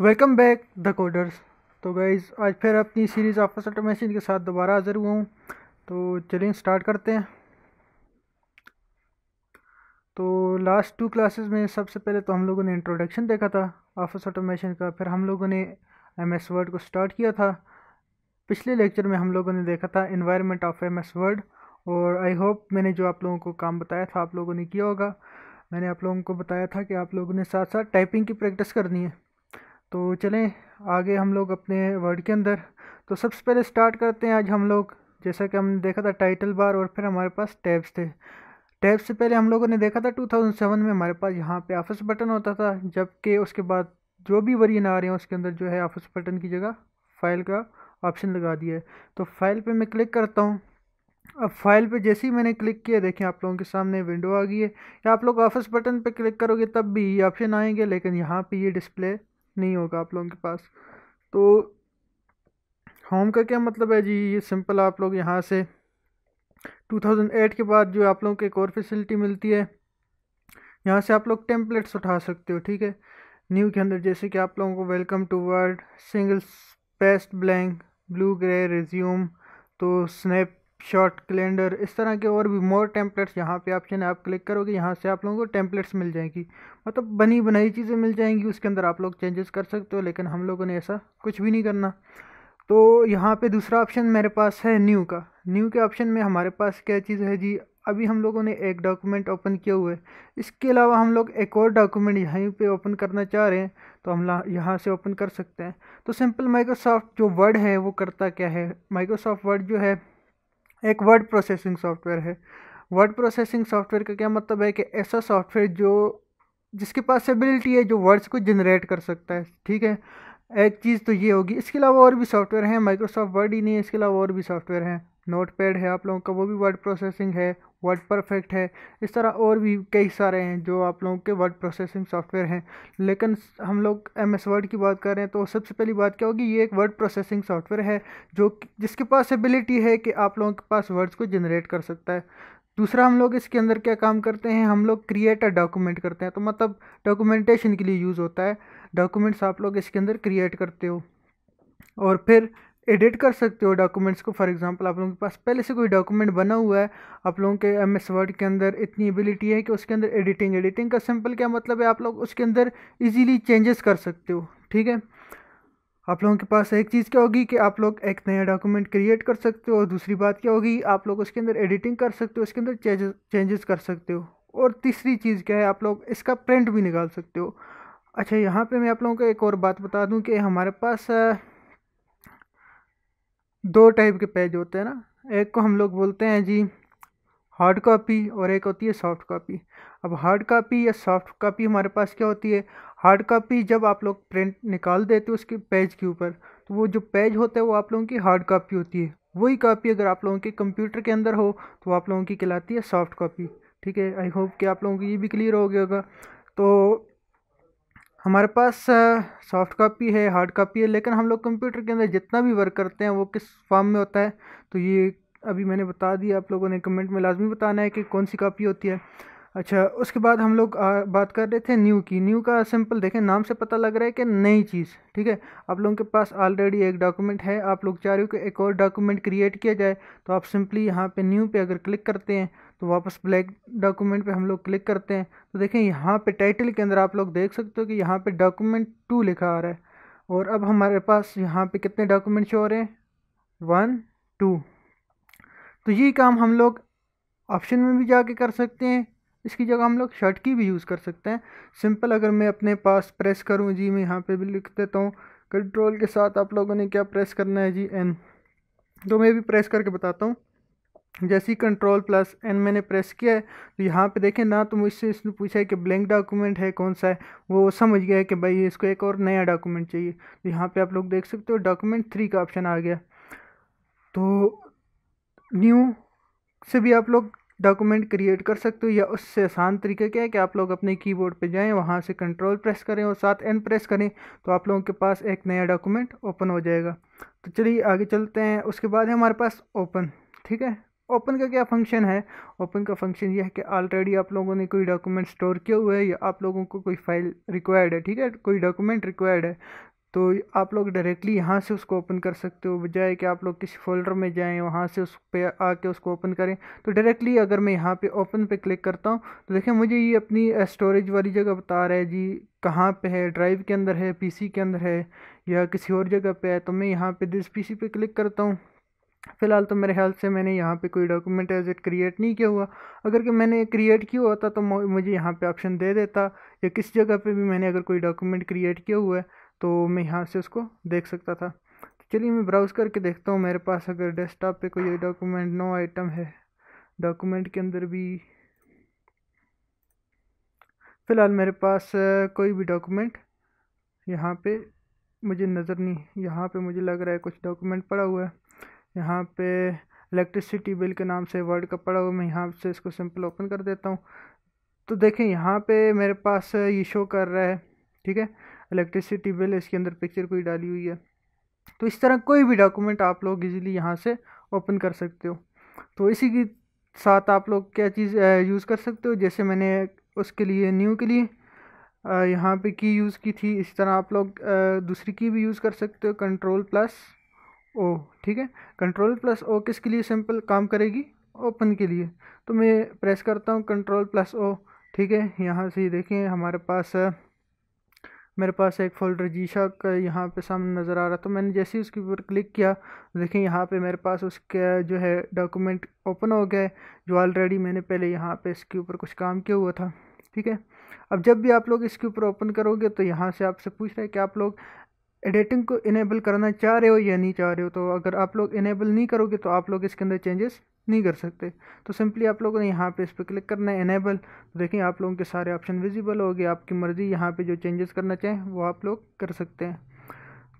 welcome back the coders तो guys आज फिर अपनी सीरीज़ ऑफ ऑटोमेशन के साथ दोबारा हाजिर हुआ हूँ तो चलिए स्टार्ट करते हैं तो लास्ट टू क्लासेस में सबसे पहले तो हम लोगों ने इंट्रोडक्शन देखा था ऑफिस ऑटोमेशन का फिर हम लोगों ने एम एस वर्ड को स्टार्ट किया था पिछले लेक्चर में हम लोगों ने देखा था environment of M S Word और आई होप मैंने जो आप लोगों को काम बताया था आप लोगों ने किया होगा मैंने आप लोगों को बताया था कि आप लोगों ने साथ साथ टाइपिंग की प्रैक्टिस करनी है तो चलें आगे हम लोग अपने वर्ड के अंदर तो सबसे पहले स्टार्ट करते हैं आज हम लोग जैसा कि हमने देखा था टाइटल बार और फिर हमारे पास टैब्स थे टैब से पहले हम लोगों ने देखा था 2007 में हमारे पास यहाँ पे ऑफिस बटन होता था जबकि उसके बाद जो भी वरियन आ रहे हैं उसके अंदर जो है ऑफिस बटन की जगह फ़ाइल का ऑप्शन लगा दिया है तो फाइल पे मैं क्लिक करता हूँ अब फाइल पे जैसे ही मैंने क्लिक किया देखें आप लोगों के सामने विंडो आ गई है या आप लोग ऑफिस बटन पर क्लिक करोगे तब भी ये ऑप्शन आएंगे लेकिन यहाँ पर ये डिस्प्ले नहीं होगा आप लोगों के पास तो होम का क्या मतलब है जी ये सिंपल आप लोग यहाँ से 2008 के बाद जो आप लोगों को एक और फैसिलिटी मिलती है यहाँ से आप लोग टेम्पलेट्स उठा सकते हो ठीक है न्यू के अंदर जैसे कि आप लोगों को welcome to Word singles paste blank blue grey resume तो स्नैप शॉर्ट कैलेंडर इस तरह के और भी मोर टेम्पलेट्स यहाँ पे ऑप्शन है आप क्लिक करोगे यहाँ से आप लोगों को टेम्पलेट्स मिल जाएंगी मतलब बनी बनाई चीज़ें मिल जाएंगी उसके अंदर आप लोग चेंजेस कर सकते हो लेकिन हम लोगों ने ऐसा कुछ भी नहीं करना तो यहाँ पे दूसरा ऑप्शन मेरे पास है न्यू का न्यू के ऑप्शन में हमारे पास क्या चीज़ है जी अभी हम लोगों ने एक डॉक्यूमेंट ओपन किया हुआ है इसके अलावा हम लोग एक और डॉक्यूमेंट यहीं पे ओपन करना चाह रहे हैं तो हम यहाँ से ओपन कर सकते हैं तो सिंपल माइक्रोसॉफ्ट जो वर्ड है वो करता क्या है माइक्रोसॉफ्ट वर्ड जो है एक वर्ड प्रोसेसिंग सॉफ्टवेयर है वर्ड प्रोसेसिंग सॉफ्टवेयर का क्या मतलब है कि ऐसा सॉफ्टवेयर जो जिसके पास एबिलिटी है जो वर्ड्स को जनरेट कर सकता है ठीक है एक चीज़ तो ये होगी इसके अलावा और भी सॉफ्टवेयर हैं माइक्रोसॉफ्ट वर्ड ही नहीं है इसके अलावा और भी सॉफ्टवेयर हैं नोट पैड है आप लोगों का वो भी वर्ड प्रोसेसिंग है वर्ड परफेक्ट है इस तरह और भी कई सारे हैं जो आप लोगों के वर्ड प्रोसेसिंग सॉफ्टवेयर हैं लेकिन हम लोग एम एस वर्ड की बात कर रहे हैं तो सबसे पहली बात क्या होगी ये एक वर्ड प्रोसेसिंग सॉफ्टवेयर है जो जिसके पास एबिलिटी है कि आप लोगों के पास वर्ड्स को जनरेट कर सकता है दूसरा हम लोग इसके अंदर क्या काम करते हैं हम लोग क्रिएट अ डॉक्यूमेंट करते हैं तो मतलब डॉक्यूमेंटेशन के लिए यूज़ होता है डॉक्यूमेंट्स आप लोग इसके अंदर क्रिएट करते हो और फिर एडिट कर सकते हो डॉक्यूमेंट्स को फॉर एग्जांपल आप लोगों के पास पहले से कोई डॉक्यूमेंट बना हुआ है आप लोगों के एम एस वर्ड के अंदर इतनी एबिलिटी है कि उसके अंदर एडिटिंग एडिटिंग का सिंपल क्या मतलब है आप लोग उसके अंदर इजीली चेंजेस कर सकते हो ठीक है आप लोगों के पास एक चीज़ क्या होगी कि आप लोग एक नया डॉक्यूमेंट क्रिएट कर सकते हो और दूसरी बात क्या होगी आप लोग उसके अंदर एडिटिंग कर सकते हो उसके अंदर चेंजेस कर सकते हो और तीसरी चीज़ क्या है आप लोग इसका प्रिंट भी निकाल सकते हो अच्छा यहाँ पे मैं आप लोगों को एक और बात बता दूँ कि हमारे पास दो टाइप के पेज होते हैं ना एक को हम लोग बोलते हैं जी हार्ड कॉपी और एक होती है सॉफ्ट कॉपी अब हार्ड कॉपी या सॉफ्ट कॉपी हमारे पास क्या होती है हार्ड कॉपी जब आप लोग प्रिंट निकाल देते हो उसके पेज के ऊपर तो वो जो पेज होता है वो आप लोगों की हार्ड कॉपी होती है वही कॉपी अगर आप लोगों के कंप्यूटर के अंदर हो तो आप लोगों की कहलाती है सॉफ्ट कॉपी ठीक है आई होप कि आप लोगों को ये भी क्लियर हो गया होगा तो हमारे पास सॉफ्ट कापी है हार्ड कापी है लेकिन हम लोग कंप्यूटर के अंदर जितना भी वर्क करते हैं वो किस फॉर्म में होता है तो ये अभी मैंने बता दिया आप लोगों ने कमेंट में लाजमी बताना है कि कौन सी कापी होती है अच्छा उसके बाद हम लोग बात कर रहे थे न्यू की न्यू का सिंपल देखें नाम से पता लग रहा है कि नई चीज़ ठीक है आप लोगों के पास ऑलरेडी एक डॉक्यूमेंट है आप लोग चाह रहे हो कि एक और डॉक्यूमेंट क्रिएट किया जाए तो आप सिंपली यहाँ पे न्यू पे अगर क्लिक करते हैं तो वापस ब्लैक डॉक्यूमेंट पे हम लोग क्लिक करते हैं तो देखें यहाँ पर टाइटल के अंदर आप लोग देख सकते हो कि यहाँ पर डॉक्यूमेंट टू लिखा आ रहा है और अब हमारे पास यहाँ पर कितने डॉक्यूमेंट शो हो रहे हैं वन टू तो ये काम हम लोग ऑप्शन में भी जाके कर सकते हैं इसकी जगह हम लोग शर्ट की भी यूज़ कर सकते हैं सिंपल अगर मैं अपने पास प्रेस करूँ जी मैं यहाँ पे भी लिख देता हूँ कंट्रोल के साथ आप लोगों ने क्या प्रेस करना है जी एन तो मैं भी प्रेस करके बताता हूँ जैसे ही कंट्रोल प्लस एन मैंने प्रेस किया है तो यहाँ पे देखें ना तो मुझसे इसने पूछा है कि ब्लैंक डॉक्यूमेंट है कौन सा है वो समझ गया है कि भाई इसको एक और नया डॉक्यूमेंट चाहिए तो यहाँ पे आप लोग देख सकते हो डॉक्यूमेंट थ्री का ऑप्शन आ गया तो न्यू से भी आप लोग डॉक्यूमेंट क्रिएट कर सकते हो या उससे आसान तरीका क्या है कि आप लोग अपने कीबोर्ड पे जाएं वहाँ से कंट्रोल प्रेस करें और साथ एन प्रेस करें तो आप लोगों के पास एक नया डॉक्यूमेंट ओपन हो जाएगा तो चलिए आगे चलते हैं उसके बाद है हमारे पास ओपन ठीक है ओपन का क्या फंक्शन है ओपन का फंक्शन यह है कि ऑलरेडी आप लोगों ने कोई डॉक्यूमेंट स्टोर किया हुआ है या आप लोगों को कोई फाइल रिक्वायर्ड है ठीक है कोई डॉक्यूमेंट रिक्वायर्ड है तो आप लोग डायरेक्टली यहाँ से उसको ओपन कर सकते हो बजाय कि आप लोग किसी फोल्डर में जाएं वहाँ से उस पर आके उसको ओपन करें तो डायरेक्टली अगर मैं यहाँ पे ओपन पे क्लिक करता हूँ तो देखें मुझे ये अपनी स्टोरेज वाली जगह बता रहा है जी कहाँ पे है ड्राइव के अंदर है पीसी के अंदर है या किसी और जगह पर है तो मैं यहाँ पर दिस पी सी क्लिक करता हूँ फ़िलहाल तो मेरे ख्याल से मैंने यहाँ पे कोई डॉक्यूमेंट एज इट क्रिएट नहीं किया हुआ अगर कि मैंने क्रिएट किया होता तो मुझे यहाँ पे ऑप्शन दे देता या किस जगह पे भी मैंने अगर कोई डॉक्यूमेंट क्रिएट किया हुआ है तो मैं यहाँ से उसको देख सकता था तो चलिए मैं ब्राउज़ करके देखता हूँ मेरे पास अगर डेस्कटॉप पे कोई डॉक्यूमेंट नो आइटम है डॉक्यूमेंट के अंदर भी फ़िलहाल मेरे पास कोई भी डॉक्यूमेंट यहाँ पे मुझे नज़र नहीं यहाँ पे मुझे लग रहा है कुछ डॉक्यूमेंट पड़ा हुआ है यहाँ पे इलेक्ट्रिसिटी बिल के नाम से वर्ड का पड़ा हुआ मैं यहाँ से इसको सिंपल ओपन कर देता हूँ तो देखें यहाँ पे मेरे पास ये शो कर रहा है ठीक है इलेक्ट्रिसिटी बिल इसके अंदर पिक्चर कोई डाली हुई है तो इस तरह कोई भी डॉक्यूमेंट आप लोग इजीली यहाँ से ओपन कर सकते हो तो इसी के साथ आप लोग क्या चीज़ यूज़ कर सकते हो जैसे मैंने उसके लिए न्यू के लिए यहाँ पे की यूज़ की थी इसी तरह आप लोग दूसरी की भी यूज़ कर सकते हो कंट्रोल प्लस ओ ठीक है कंट्रोल प्लस ओ किसके लिए सिंपल काम करेगी ओपन के लिए तो मैं प्रेस करता हूँ कंट्रोल प्लस ओ ठीक है यहाँ से देखें हमारे पास मेरे पास एक फोल्डर जीशा का यहाँ पे सामने नज़र आ रहा तो मैंने जैसे ही उसके ऊपर क्लिक किया देखें यहाँ पे मेरे पास उसका जो है डॉक्यूमेंट ओपन हो गया जो ऑलरेडी मैंने पहले यहाँ पे इसके ऊपर कुछ काम किया हुआ था ठीक है अब जब भी आप लोग इसके ऊपर ओपन करोगे तो यहाँ से आपसे पूछ रहे हैं कि आप लोग एडिटिंग को इनेबल करना चाह रहे हो या नहीं चाह रहे हो तो अगर आप लोग इनेबल नहीं करोगे तो आप लोग इसके अंदर चेंजेस नहीं कर सकते तो सिंपली आप लोगों ने यहाँ पे इस पर क्लिक करना है इनेबल तो देखें आप लोगों के सारे ऑप्शन विजिबल हो गए आपकी मर्ज़ी यहाँ पे जो चेंजेस करना चाहें वो आप लोग कर सकते हैं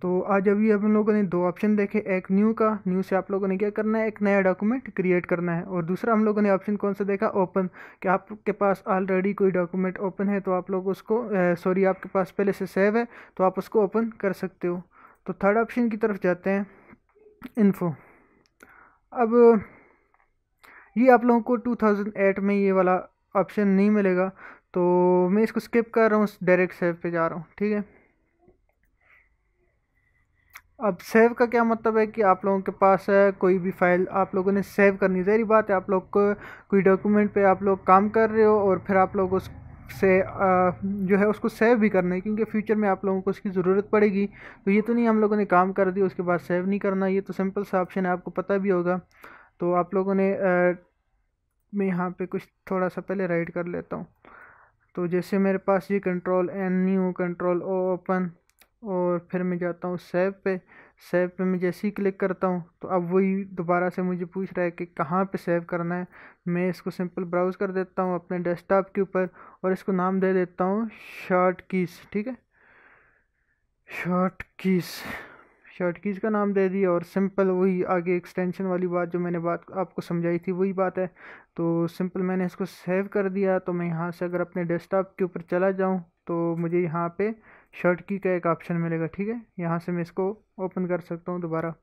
तो आज अभी हम लोगों ने दो ऑप्शन देखे एक न्यू का न्यू से आप लोगों ने क्या करना है एक नया डॉक्यूमेंट क्रिएट करना है और दूसरा हम लोगों ने ऑप्शन कौन सा देखा ओपन कि आपके पास ऑलरेडी कोई डॉक्यूमेंट ओपन है तो आप लोग उसको सॉरी आपके पास पहले से सेव है तो आप उसको ओपन कर सकते हो तो थर्ड ऑप्शन की तरफ जाते हैं इन्फो अब ये आप लोगों को 2008 में ये वाला ऑप्शन नहीं मिलेगा तो मैं इसको स्किप कर रहा हूँ डायरेक्ट सेव पे जा रहा हूँ ठीक है अब सेव का क्या मतलब है कि आप लोगों के पास है कोई भी फाइल आप लोगों ने सेव करनी जहरी बात है आप लोग को कोई डॉक्यूमेंट पे आप लोग काम कर रहे हो और फिर आप लोग उस से आ, जो है उसको सेव भी करना है क्योंकि फ्यूचर में आप लोगों को उसकी ज़रूरत पड़ेगी तो ये तो नहीं हम लोगों ने काम कर दिया उसके बाद सेव नहीं करना ये तो सिंपल सा ऑप्शन है आपको पता भी होगा तो आप लोगों ने आ, मैं यहाँ पे कुछ थोड़ा सा पहले राइड कर लेता हूँ तो जैसे मेरे पास ये control N new control O open और फिर मैं जाता हूँ सेव पे सेव पे मैं जैसे ही क्लिक करता हूँ तो अब वही दोबारा से मुझे पूछ रहा है कि कहाँ पे सेव करना है मैं इसको सिंपल ब्राउज़ कर देता हूँ अपने डेस्कटॉप के ऊपर और इसको नाम दे देता हूँ शॉर्ट कीस ठीक है शॉर्ट कीस शर्ट कीज़ का नाम दे दिया और सिंपल वही आगे एक्सटेंशन वाली बात जो मैंने बात आपको समझाई थी वही बात है तो सिंपल मैंने इसको सेव कर दिया तो मैं यहाँ से अगर अपने डेस्कटॉप के ऊपर चला जाऊँ तो मुझे यहाँ पे शर्ट की का एक ऑप्शन मिलेगा ठीक है यहाँ से मैं इसको ओपन कर सकता हूँ दोबारा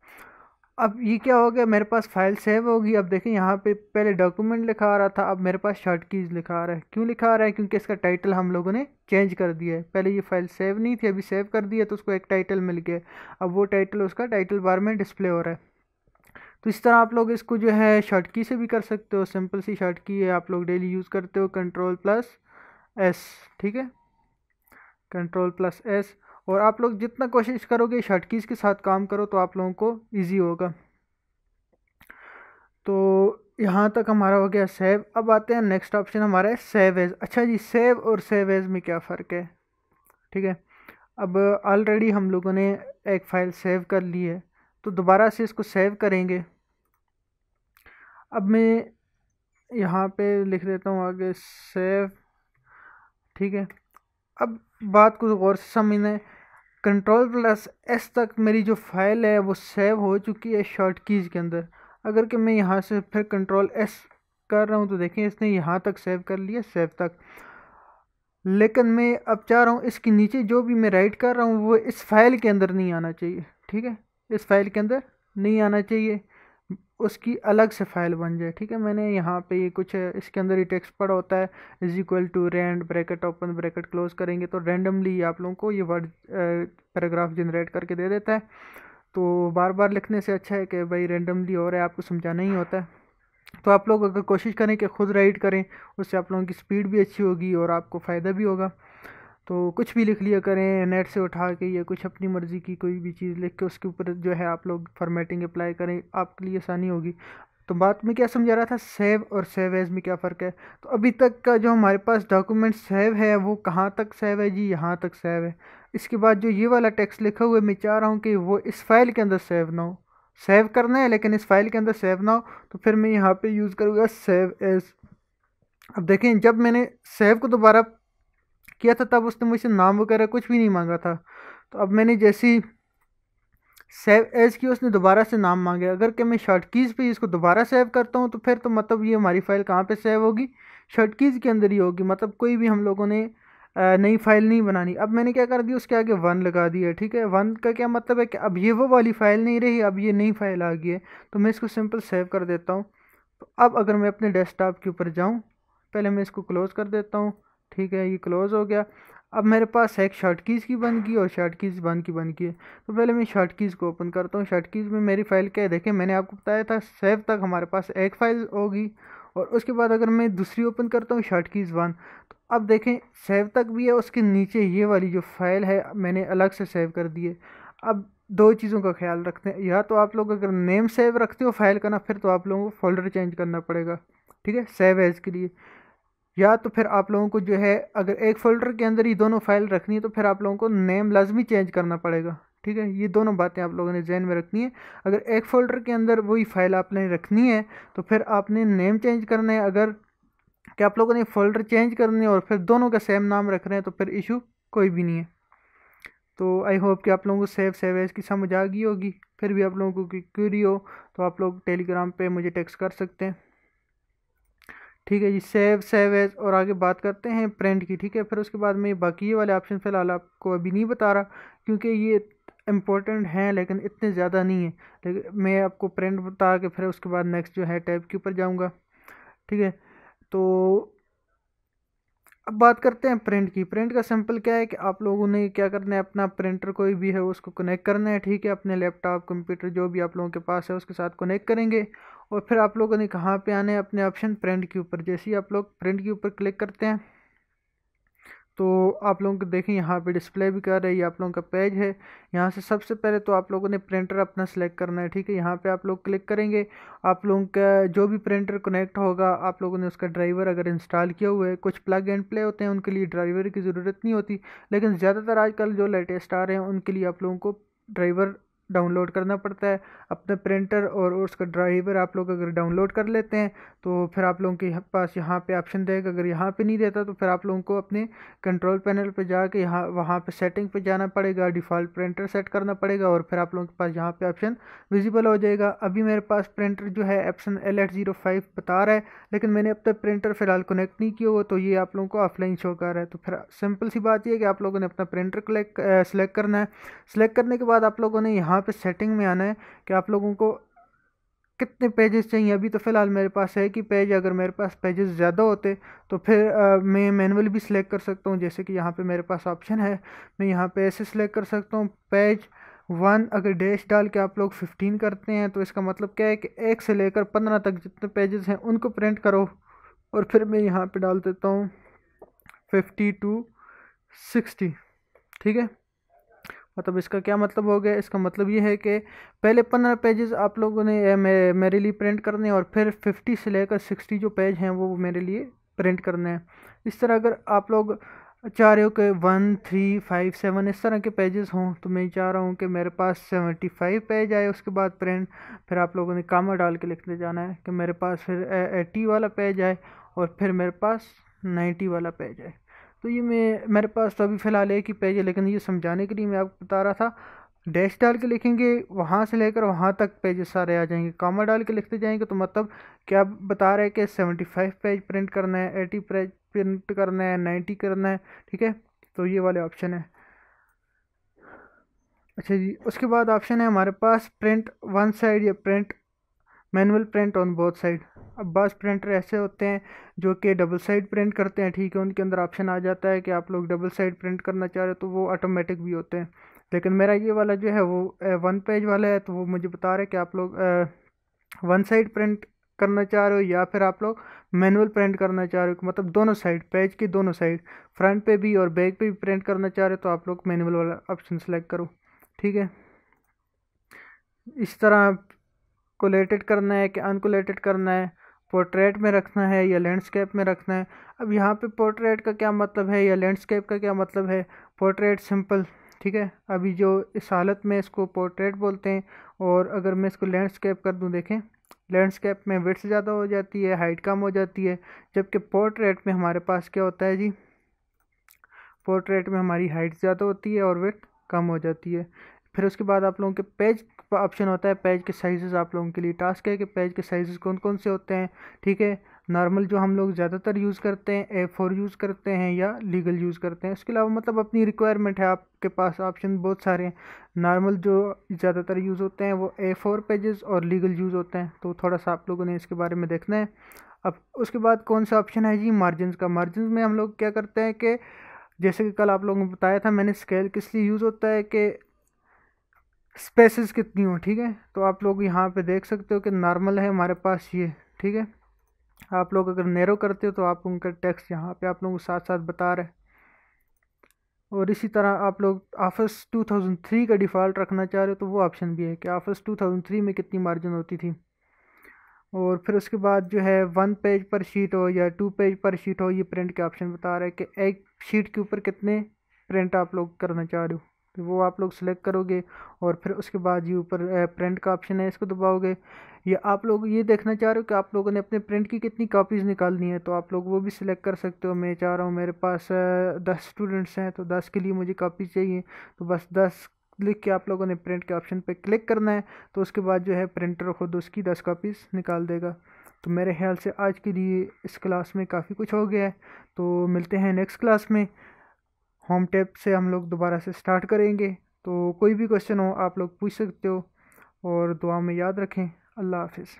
अब ये क्या हो गया मेरे पास फाइल सेव होगी अब देखें यहाँ पे पहले डॉक्यूमेंट लिखा आ रहा था अब मेरे पास शॉर्ट कीज लिखा आ रहा है क्यों लिखा आ रहा है क्योंकि इसका टाइटल हम लोगों ने चेंज कर दिया है पहले ये फाइल सेव नहीं थी अभी सेव कर दिया तो उसको एक टाइटल मिल गया अब वो टाइटल उसका टाइटल बार में डिस्प्ले हो रहा है तो इस तरह आप लोग इसको जो है शॉर्ट की से भी कर सकते हो सिंपल सी शॉर्ट की है आप लोग डेली यूज़ करते हो कंट्रोल प्लस एस ठीक है कंट्रोल प्लस एस और आप लोग जितना कोशिश करोगे शर्ट कीज़ के साथ काम करो तो आप लोगों को ईजी होगा तो यहाँ तक हमारा हो गया सेव अब आते हैं नेक्स्ट ऑप्शन हमारा है सेव एज अच्छा जी सेव और सेव एज में क्या फ़र्क है ठीक है अब ऑलरेडी हम लोगों ने एक फ़ाइल सेव कर ली है तो दोबारा से इसको सेव करेंगे अब मैं यहाँ पे लिख देता हूँ आगे सेव ठीक है अब बात कुछ गौर से समझना है कंट्रोल प्लस एस तक मेरी जो फाइल है वो सेव हो चुकी है शॉर्ट कीज़ के अंदर अगर कि मैं यहाँ से फिर कंट्रोल एस कर रहा हूँ तो देखें इसने यहाँ तक सेव कर लिया सेव तक लेकिन मैं अब चाह रहा हूँ इसके नीचे जो भी मैं राइट कर रहा हूँ वो इस फाइल के अंदर नहीं आना चाहिए ठीक है इस फाइल के अंदर नहीं आना चाहिए उसकी अलग से फाइल बन जाए ठीक है मैंने यहाँ पे ये कुछ इसके अंदर ही टेक्स्ट पड़ा होता है is equal to rand bracket open bracket close करेंगे तो रेंडमली आप लोगों को ये वर्ड पैराग्राफ जनरेट करके दे देता है तो बार बार लिखने से अच्छा है कि भाई रेंडमली हो रहा है आपको समझाना ही होता है तो आप लोग अगर कोशिश करें कि खुद राइड करें उससे आप लोगों की स्पीड भी अच्छी होगी और आपको फ़ायदा भी होगा तो कुछ भी लिख लिया करें नेट से उठा के या कुछ अपनी मर्ज़ी की कोई भी चीज़ लिख के उसके ऊपर जो है आप लोग फॉर्मेटिंग अप्लाई करें आपके लिए आसानी होगी तो बात में क्या समझा रहा था सेव और सेव एज में क्या फ़र्क है तो अभी तक का जो हमारे पास डॉक्यूमेंट सेव है वो कहाँ तक सेव है जी यहाँ तक सेव है इसके बाद जो ये वाला टेक्स्ट लिखा हुआ है मैं चाह रहा हूँ कि वो इस फाइल के अंदर सेव ना हो सेव करना है लेकिन इस फाइल के अंदर सेव ना हो तो फिर मैं यहाँ पर यूज़ करूँगा सेव एज अब देखें जब मैंने सेव को दोबारा किया था तब उसने मुझसे नाम वगैरह कुछ भी नहीं मांगा था तो अब मैंने जैसी सेव एज की उसने दोबारा से नाम मांगे अगर कि मैं शॉर्ट कीज़ पर इसको दोबारा सेव करता हूँ तो फिर तो मतलब ये हमारी फ़ाइल कहाँ पे सेव होगी शॉर्ट कीज़ के अंदर ही होगी मतलब कोई भी हम लोगों ने नई फ़ाइल नहीं बनानी अब मैंने क्या कर दिया उसके आगे वन लगा दिया ठीक है वन का क्या मतलब है कि अब ये वो वाली फ़ाइल नहीं रही अब ये नई फ़ाइल आ गई है तो मैं इसको सिंपल सेव कर देता हूँ तो अब अगर मैं अपने डेस्कटॉप के ऊपर जाऊँ पहले मैं इसको क्लोज़ कर देता हूँ ठीक है ये क्लोज़ हो गया अब मेरे पास एक शर्ट कीज़ की बन की और शर्ट कीज़ बन की बन की है तो पहले मैं शर्ट कीज़ को ओपन करता हूँ शर्ट कीज़ में मेरी फ़ाइल क्या है देखें मैंने आपको बताया था सेव तक हमारे पास एक फ़ाइल होगी और उसके बाद अगर मैं दूसरी ओपन करता हूँ शर्ट कीज़ वन तो अब देखें सेव तक भी है उसके नीचे ये वाली जो फ़ाइल है मैंने अलग से सेव कर दी है अब दो चीज़ों का ख्याल रखते हैं या तो आप लोग अगर नेम सेव रखते हो फाइल का ना फिर तो आप लोगों को फोल्डर चेंज करना पड़ेगा ठीक है सेव एज के लिए या तो फिर आप लोगों को जो है अगर एक फ़ोल्डर के अंदर ही दोनों फाइल रखनी है तो फिर आप लोगों को नेम लाजमी चेंज करना पड़ेगा ठीक है ये दोनों बातें आप लोगों ने जहन में रखनी है अगर एक फ़ोल्डर के अंदर वही फाइल आपने रखनी है तो फिर आपने नेम चेंज करना है अगर कि आप लोगों ने फ़ोल्डर चेंज करने और फिर दोनों का सेम नाम रख रहे हैं तो फिर इशू कोई भी नहीं है तो आई होप कि आप लोगों को सेव सेव है इसकी समझ आ गई होगी फिर भी आप लोगों को क्यूरी हो तो आप लोग टेलीग्राम पे मुझे टेक्स्ट कर सकते हैं ठीक है जी सेव सेव एज और आगे बात करते हैं प्रिंट की ठीक है फिर उसके बाद में बाकी ये वाले ऑप्शन फ़िलहाल आपको अभी नहीं बता रहा क्योंकि ये इम्पोर्टेंट हैं लेकिन इतने ज़्यादा नहीं है लेकिन मैं आपको प्रिंट बता के फिर उसके बाद नेक्स्ट जो है टैब के ऊपर जाऊँगा ठीक है तो अब बात करते हैं प्रिंट की प्रिंट का सिंपल क्या है कि आप लोगों ने क्या करना है अपना प्रिंटर कोई भी है उसको कनेक्ट करना है ठीक है अपने लैपटॉप कंप्यूटर जो भी आप लोगों के पास है उसके साथ कनेक्ट करेंगे और फिर आप लोगों ने कहाँ पे आने अपने ऑप्शन प्रिंट के ऊपर जैसे ही आप लोग प्रिंट के ऊपर क्लिक करते हैं तो आप लोगों को देखें यहाँ पे डिस्प्ले भी कर रही है आप लोगों का पेज है यहाँ से सबसे पहले तो आप लोगों ने प्रिंटर अपना सेलेक्ट करना है ठीक है यहाँ पे आप लोग क्लिक करेंगे आप लोगों का जो भी प्रिंटर कनेक्ट होगा आप लोगों ने उसका ड्राइवर अगर इंस्टॉल किया हुआ है कुछ प्लग एंड प्ले होते हैं उनके लिए ड्राइवर की ज़रूरत नहीं होती लेकिन ज़्यादातर आजकल जो लेटेस्ट आ रहे हैं उनके लिए आप लोगों को ड्राइवर डाउनलोड करना पड़ता है अपने प्रिंटर और उसका ड्राइवर आप लोग अगर डाउनलोड कर लेते हैं तो फिर आप लोगों के पास यहाँ पे ऑप्शन देगा अगर यहाँ पे नहीं देता तो फिर आप लोगों को अपने कंट्रोल पैनल पे जाके यहाँ वहाँ पे सेटिंग पे जाना पड़ेगा डिफ़ॉल्ट प्रिंटर सेट करना पड़ेगा और फिर आप लोगों के पास यहाँ पर ऑप्शन विजिबल हो जाएगा अभी मेरे पास प्रिंटर जो है option L eight zero five बता रहा है लेकिन मैंने अब तक प्रिंटर फ़िलहाल कनेक्ट नहीं किया हुआ तो ये आप लोगों को ऑफलाइन शो कर रहा है तो फिर सिंपल सी बात यह है कि आप लोगों ने अपना प्रिंटर कलेक्ट सेलेक्ट करना है सेलेक्ट करने के बाद आप लोगों ने यहाँ यहाँ पे सेटिंग में आना है कि आप लोगों को कितने पेजेस चाहिए अभी तो फ़िलहाल मेरे पास है कि पेज अगर मेरे पास पेजेस ज़्यादा होते तो फिर आ, मैं मैनुअली भी सिलेक्ट कर सकता हूँ जैसे कि यहाँ पे मेरे पास ऑप्शन है मैं यहाँ पे ऐसे सिलेक्ट कर सकता हूँ पेज वन अगर डैश डाल के आप लोग फिफ्टीन करते हैं तो इसका मतलब क्या है कि एक से लेकर पंद्रह तक जितने पेजेस हैं उनको प्रिंट करो और फिर मैं यहाँ पर डाल देता हूँ फिफ्टी टू सिक्सटी ठीक है मतलब इसका क्या मतलब हो गया इसका मतलब ये है कि पहले पंद्रह पेजेस आप लोगों ने मेरे लिए प्रिंट करने हैं और फिर फिफ्टी से लेकर सिक्सटी जो पेज हैं वो मेरे लिए प्रिंट करने हैं इस तरह अगर आप लोग चाह रहे हो कि वन थ्री फाइव सेवन इस तरह के पेजेस हों तो मैं चाह रहा हूँ कि मेरे पास सेवेंटी फाइव पेज आए उसके बाद प्रिंट फिर आप लोगों ने कामा डाल के लिखते जाना है कि मेरे पास फिर एटी वाला पेज आए और फिर मेरे पास नाइन्टी वाला पेज आए तो ये मैं मेरे पास तो अभी फ़िलहाल एक ही पेज है लेकिन ये समझाने के लिए मैं आपको बता रहा था डैश डाल के लिखेंगे वहाँ से लेकर वहाँ तक पेज सारे आ जाएंगे कामा डाल के लिखते जाएंगे तो मतलब क्या बता रहे हैं कि सेवेंटी फाइव पेज प्रिंट करना है एटी पेज प्रिंट करना है नाइन्टी करना है ठीक है तो ये वाले ऑप्शन है अच्छा जी उसके बाद ऑप्शन है हमारे पास प्रिंट वन साइड या print manual print on both side अब बस प्रिंटर ऐसे होते हैं जो कि डबल साइड प्रिंट करते हैं ठीक है उनके अंदर ऑप्शन आ जाता है कि आप लोग डबल साइड प्रिंट करना चाह रहे हो तो वो ऑटोमेटिक भी होते हैं लेकिन मेरा ये वाला जो है वो वन पेज वाला है तो वो मुझे बता रहे हैं कि आप लोग वन साइड प्रिंट करना चाह रहे हो या फिर आप लोग मैनुअल प्रिंट करना चाह रहे हो मतलब दोनों साइड पेज की दोनों साइड फ्रंट पे भी और बैक पे भी प्रिंट करना चाह रहे हो तो आप लोग मैनुअल वाला ऑप्शन सेलेक्ट करो ठीक है इस तरह कोलेटेड करना है कि अनकोलेटेड करना है पोर्ट्रेट में रखना है या लैंडस्केप में रखना है अब यहाँ पे पोर्ट्रेट का क्या मतलब है या लैंडस्केप का क्या मतलब है पोर्ट्रेट सिंपल ठीक है अभी जो इस हालत में इसको पोर्ट्रेट बोलते हैं और अगर मैं इसको लैंडस्केप कर दूँ देखें लैंडस्केप में विड्स ज़्यादा हो जाती है हाइट कम हो जाती है जबकि पोर्ट्रेट में हमारे पास क्या होता है जी पोर्ट्रेट में हमारी हाइट ज़्यादा होती है और विथ कम हो जाती है फिर उसके बाद आप लोगों के पेज ऑप्शन होता है पेज के साइजेस आप लोगों के लिए टास्क है कि पेज के साइजेस कौन कौन से होते हैं ठीक है नॉर्मल जो हम लोग ज़्यादातर यूज़ करते हैं ए फोर यूज़ करते हैं या लीगल यूज़ करते हैं इसके अलावा मतलब अपनी रिक्वायरमेंट है आपके पास ऑप्शन बहुत सारे हैं नॉर्मल जो ज़्यादातर यूज़ होते हैं वो ए फोर पेजेस और लीगल यूज़ होते हैं तो थोड़ा सा आप लोगों ने इसके बारे में देखना है अब उसके बाद कौन सा ऑप्शन है जी मार्जिन का मार्जिन में हम लोग क्या करते हैं कि जैसे कि कल आप लोगों ने बताया था मैंने स्केल किस लिए यूज़ होता है कि स्पेसेस कितनी हो ठीक है तो आप लोग यहाँ पे देख सकते हो कि नॉर्मल है हमारे पास ये ठीक है आप लोग अगर नैरो करते हो तो आप उनका टैक्स यहाँ पे आप लोगों को साथ साथ बता रहे और इसी तरह आप लोग ऑफिस 2003 का डिफ़ॉल्ट रखना चाह रहे हो तो वो ऑप्शन भी है कि ऑफिस 2003 में कितनी मार्जिन होती थी और फिर उसके बाद जो है वन पेज पर शीट हो या टू पेज पर शीट हो ये प्रिंट के ऑप्शन बता रहे हैं कि एक शीट के ऊपर कितने प्रिंट आप लोग करना चाह रहे हो वो आप लोग सेलेक्ट करोगे और फिर उसके बाद ये ऊपर प्रिंट का ऑप्शन है इसको दबाओगे या आप लोग ये देखना चाह रहे हो कि आप लोगों ने अपने प्रिंट की कितनी कॉपीज़ निकालनी है तो आप लोग वो भी सिलेक्ट कर सकते हो मैं चाह रहा हूँ मेरे पास दस स्टूडेंट्स हैं तो दस के लिए मुझे कापी चाहिए तो बस दस लिख के आप लोगों ने प्रिंट के ऑप्शन पे क्लिक करना है तो उसके बाद जो है प्रिंटर खुद उसकी दस कापीज़ निकाल देगा तो मेरे ख्याल से आज के लिए इस क्लास में काफ़ी कुछ हो गया है तो मिलते हैं नेक्स्ट क्लास में होम टैब से हम लोग दोबारा से स्टार्ट करेंगे तो कोई भी क्वेश्चन हो आप लोग पूछ सकते हो और दुआ में याद रखें अल्लाह हाफिज़